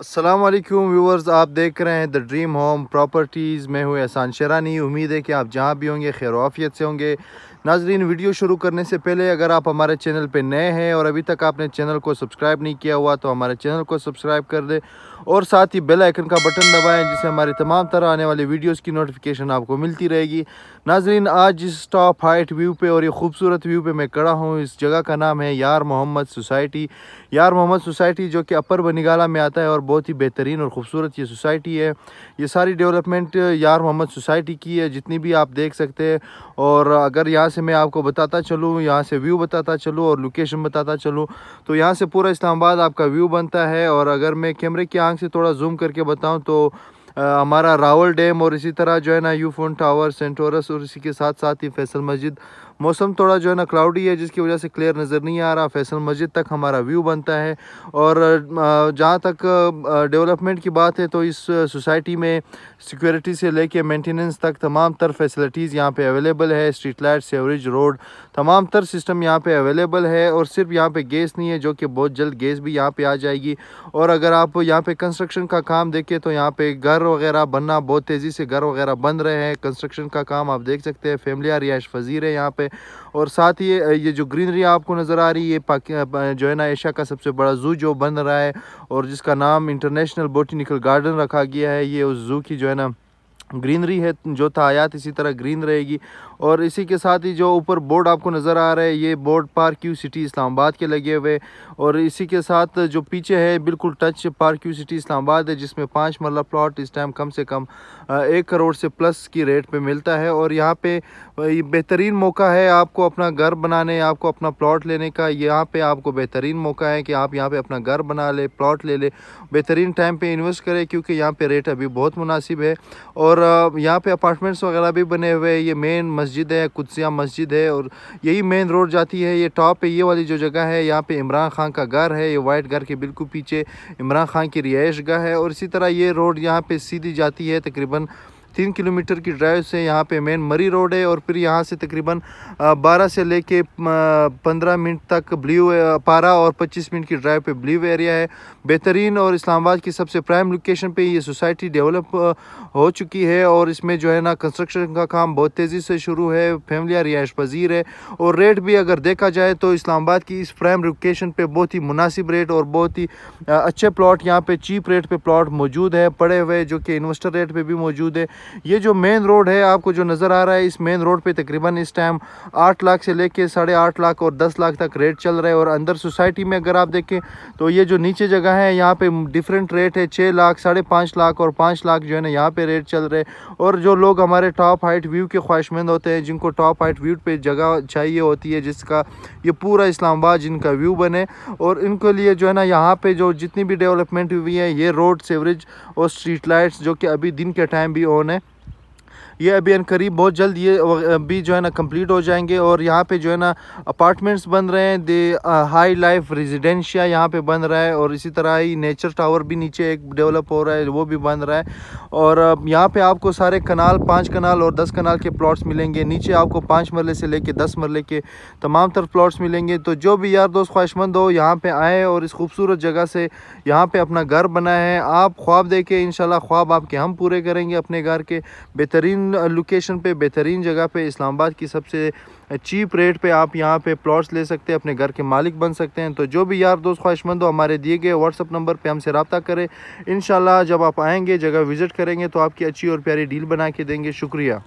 Aslam viewers आप देख रहे हैं द ड्रीम होम प्रॉपर्टीज़ में हुए एहसान शरानी उम्मीद है कि आप जहाँ भी होंगे खैरवाफियत से होंगे नाजरीन वीडियो शुरू करने से पहले अगर आप हमारे चैनल पर नए हैं और अभी तक आपने चैनल को सब्सक्राइब नहीं किया हुआ तो हमारे चैनल को सब्सक्राइब कर दें और साथ ही बेल आइकन का बटन दबाएं जिससे हमारे तमाम तरह आने वाले वीडियोस की नोटिफिकेशन आपको मिलती रहेगी नाजरीन आज इस टॉप हाइट व्यू पे और ये खूबसूरत व्यू पे मैं खड़ा हूँ इस जगह का नाम है यार मोहम्मद सोसाइटी यार मोहम्मद सोसाइटी जो कि अपर बनीगाला में आता है और बहुत ही बेहतरीन और ख़ूबसूरत ये सोसाइटी है ये सारी डेवलपमेंट यार मोहम्मद सोसाइटी की है जितनी भी आप देख सकते हैं और अगर यहाँ से मैं आपको बताता चलूँ यहाँ से व्यू बताता चलूँ और लोकेशन बताता चलूँ तो यहाँ से पूरा इस्लामाबाद आपका व्यू बनता है और अगर मैं कैमरे की आंख से थोड़ा जूम करके बताऊँ तो आ, हमारा रावल डैम और इसी तरह जो है ना यूफोन टावर सेंटोरस और इसी के साथ साथ ही फैसल मस्जिद मौसम थोड़ा जो है ना क्लाउडी है जिसकी वजह से क्लियर नज़र नहीं आ रहा फैसल मस्जिद तक हमारा व्यू बनता है और जहाँ तक डेवलपमेंट की बात है तो इस सोसाइटी में सिक्योरिटी से लेके मेंटेनेंस तक तमाम तर फैसिलिटीज़ यहाँ पे अवेलेबल है स्ट्रीट लाइट सेवरेज रोड तमाम तर सिस्टम यहाँ पर अवेलेबल है और सिर्फ यहाँ पर गैस नहीं है जो कि बहुत जल्द गैस भी यहाँ पर आ जाएगी और अगर आप यहाँ पर कंस्ट्रक्शन का काम देखें तो यहाँ पर घर वगैरह बनना बहुत तेज़ी से घर वगैरह बन रहे हैं कंस्ट्रक्शन का काम आप देख सकते हैं फैमिलिया रिहाइश फजीर है यहाँ पर पे और साथ ही ये जो ग्रीनरी आपको नज़र आ रही है ये जो है ना एशिया का सबसे बड़ा जू जो बन रहा है और जिसका नाम इंटरनेशनल बोटिनिकल गार्डन रखा गया है ये उस जू की जो है ना ग्रीनरी है जो था आयात इसी तरह ग्रीन रहेगी और इसी के साथ ही जो ऊपर बोर्ड आपको नज़र आ रहा है ये board Park View City Islamabad के लगे हुए और इसी के साथ जो पीछे है बिल्कुल touch Park View City Islamabad है जिसमें पाँच मरला प्लाट इस टाइम कम से कम एक करोड़ से प्लस की रेट पर मिलता है और यहाँ पे बेहतरीन मौका है आपको अपना घर बनाने आपको अपना प्लाट लेने का यहाँ पर आपको बेहतरीन मौका है कि आप यहाँ पर अपना घर बना ले प्लाट ले लें बेहतरीन टाइम पर इन्वेस्ट करें क्योंकि यहाँ पर रेट अभी बहुत मुनासिब है और यहाँ पर अपार्टमेंट्स वगैरह भी बने हुए हैं ये मेन मस्जिद मस्जिद है कुदसिया मस्जिद है और यही मेन रोड जाती है ये टॉप पे ये वाली जो जगह है यहाँ पे इमरान खान का घर है ये वाइट घर के बिल्कुल पीछे इमरान खान की रिहाइश गाह है और इसी तरह ये रोड यहाँ पे सीधी जाती है तकरीबन तीन किलोमीटर की ड्राइव से यहाँ पे मेन मरी रोड है और फिर यहाँ से तकरीबन बारह से लेके पंद्रह मिनट तक ब्लू पारा और पच्चीस मिनट की ड्राइव पे ब्लू एरिया है बेहतरीन और इस्लामाबाद की सबसे प्राइम लोकेशन पे ये सोसाइटी डेवलप हो चुकी है और इसमें जो है ना कंस्ट्रक्शन का काम बहुत तेज़ी से शुरू है फैमिलिया रिहाइश पजीर है और रेट भी अगर देखा जाए तो इस्लामाबाद की इस प्राइम लोकेशन पे बहुत ही मुनासिब रेट और बहुत ही अच्छे प्लॉट यहाँ पे चीप रेट पे प्लॉट मौजूद है पड़े हुए जो कि इन्वेस्टर रेट पे भी मौजूद है ये जो मेन रोड है आपको जो नज़र आ रहा है इस मेन रोड पे तकरीबन इस टाइम आठ लाख से लेके साढ़े आठ लाख और दस लाख तक रेट चल रहा है और अंदर सोसाइटी में अगर आप देखें तो ये जो नीचे जगह है यहाँ पर डिफरेंट रेट है छः लाख साढ़े पाँच लाख और पाँच लाख जो है ना यहाँ पे रेट चल रहे और जो लोग हमारे टॉप हाइट व्यू के ख्वाहिशमंद होते हैं जिनको टॉप हाइट व्यू पर जगह चाहिए होती है जिसका ये पूरा इस्लामाबाद जिनका व्यू बने और इनके लिए जो है ना यहाँ पे जो जितनी भी डेवलपमेंट हुई है ये रोड सेवरेज और स्ट्रीट लाइट्स जो कि अभी दिन के टाइम भी ऑन है ये अभी करीब बहुत जल्द ये भी जो है ना कंप्लीट हो जाएंगे और यहाँ पे जो है ना अपार्टमेंट्स बन रहे हैं दे हाई लाइफ रेजिडेंशिया यहाँ पे बन रहा है और इसी तरह ही नेचर टावर भी नीचे एक डेवलप हो रहा है वो भी बन रहा है और यहाँ पे आपको सारे कनाल पाँच कनाल और दस कनाल के प्लाट्स मिलेंगे नीचे आपको पाँच मरले से लेके दस मरले के तमाम तरफ प्लाट्स मिलेंगे तो जो भी यार दोस्त ख्वाहिशमंद हो यहाँ पर आए और इस खूबसूरत जगह से यहाँ पर अपना घर बनाए हैं आप ख्वाब देखें इन ख्वाब आपके हम पूरे करेंगे अपने घर के बेहतरीन लोकेशन पे बेहतरीन जगह पे इस्लामाबाद की सबसे चीप रेट पे आप यहाँ पे प्लॉट्स ले सकते हैं अपने घर के मालिक बन सकते हैं तो जो भी यार दोस्त ख्वाहिशमंद हो हमारे दिए गए व्हाट्सअप नंबर पे हमसे रबता करें इन जब आप आएँगे जगह विज़िट करेंगे तो आपकी अच्छी और प्यारी डील बना के देंगे शुक्रिया